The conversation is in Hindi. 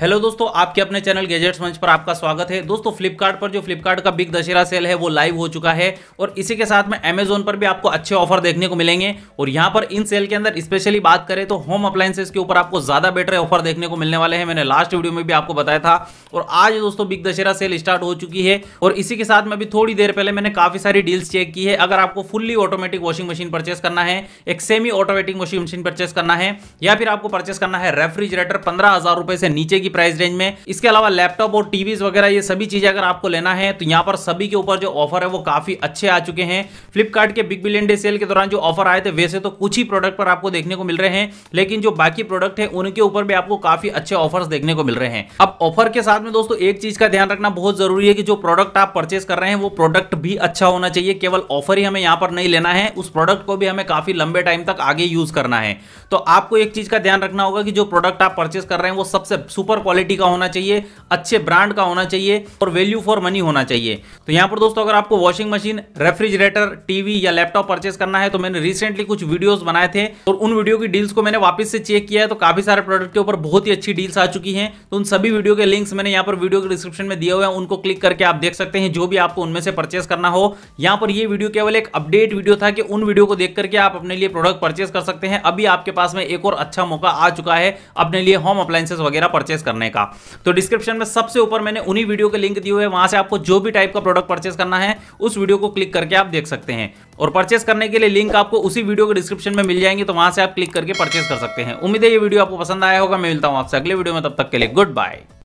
हेलो दोस्तों आपके अपने चैनल गैजेट्स मंच पर आपका स्वागत है दोस्तों फ्लिपकार्ट पर जो फ्लिपकार्ट का बिग दशहरा सेल है वो लाइव हो चुका है और इसी के साथ में अमेजोन पर भी आपको अच्छे ऑफर देखने को मिलेंगे और यहाँ पर इन सेल के अंदर स्पेशली बात करें तो होम अप्लायंसेस के ऊपर आपको ज़्यादा बेटर ऑफर देखने को मिलने वाले हैं मैंने लास्ट वीडियो में भी आपको बताया था और आज दोस्तों बिग दशहरा सेल स्टार्ट हो चुकी है और इसी के साथ में अभी थोड़ी देर पहले मैंने काफ़ी सारी डील्स चेक की है अगर आपको fully automatic washing machine purchase करना है एक semi automatic washing machine purchase करना है या फिर आपको परचेस करना है रेफ्रिजरेटर पंद्रह से नीचे की प्राइस रेंज में इसके अलावा लैपटॉप और टीवीज वगैरह ये सभी चीजें अगर आपको लेना है तो यहाँ पर सभी के ऊपर जो ऑफर है वो काफी अच्छे आ चुके हैं फ्लिपकार्ट के बिग बिलियन डे सेल के दौरान जो ऑफर आए थे वैसे तो कुछ ही प्रोडक्ट पर आपको देखने को मिल रहे हैं लेकिन जो बाकी प्रोडक्ट है उनके ऊपर भी आपको काफी अच्छे ऑफर देखने को मिल रहे हैं अब ऑफर के साथ में दोस्तों एक चीज का ध्यान रखना बहुत जरूरी है कि जो प्रोडक्ट आप परचेस कर रहे हैं वो प्रोडक्ट भी अच्छा होना चाहिए केवल ऑफर ही हमें यहाँ पर नहीं लेना है उस प्रोडक्ट को भी हमें काफी लंबे टाइम तक आगे यूज करना है तो आपको एक चीज का ध्यान रखना होगा कि जो प्रोडक्ट आप परचेस कर रहे हैं वो सबसे सुपर फॉर क्वालिटी का होना चाहिए अच्छे ब्रांड का होना चाहिए और वैल्यू फॉर मनी होना चाहिए तो यहाँ पर दोस्तों अगर आपको वॉशिंग मशीन रेफ्रिजरेटर टीवी या लैपटॉप परचेस करना है तो मैंने रिसेंटली कुछ वीडियोस बनाए थे और उन वीडियो की डील्स को मैंने वापस से चेक किया है तो काफी सारे प्रोडक्ट के ऊपर बहुत ही अच्छी डील्स आ चुकी है तो उन सभी वीडियो के लिंक्स मैंने यहाँ पर वीडियो के डिस्क्रिप्शन में दिए हुए हैं उनको क्लिक करके आप देख सकते हैं जो भी आपको उनमें से परचेस करना हो यहाँ पर ये वीडियो केवल एक अपडेट वीडियो था कि उन वीडियो को देख करके आप अपने लिए प्रोडक्ट परचेस कर सकते हैं अभी आपके पास में एक और अच्छा मौका आ चुका है अपने लिए होम अप्लायसेस वगैरह परचेस करने का तो डिस्क्रिप्शन में सबसे ऊपर मैंने उन्हीं वीडियो के लिंक दिए हुए वहां से आपको जो भी टाइप का प्रोडक्ट परचेस करना है उस वीडियो को क्लिक करके आप देख सकते हैं और परचेस करने के लिए लिंक आपको उसी वीडियो के डिस्क्रिप्शन में मिल जाएंगे तो वहां से आप क्लिक करके परचेस कर सकते हैं उम्मीद है ये वीडियो आपको पसंद आया होगा मैं मिलता हूँ आपसे अगले वीडियो में तब तक के लिए गुड बाय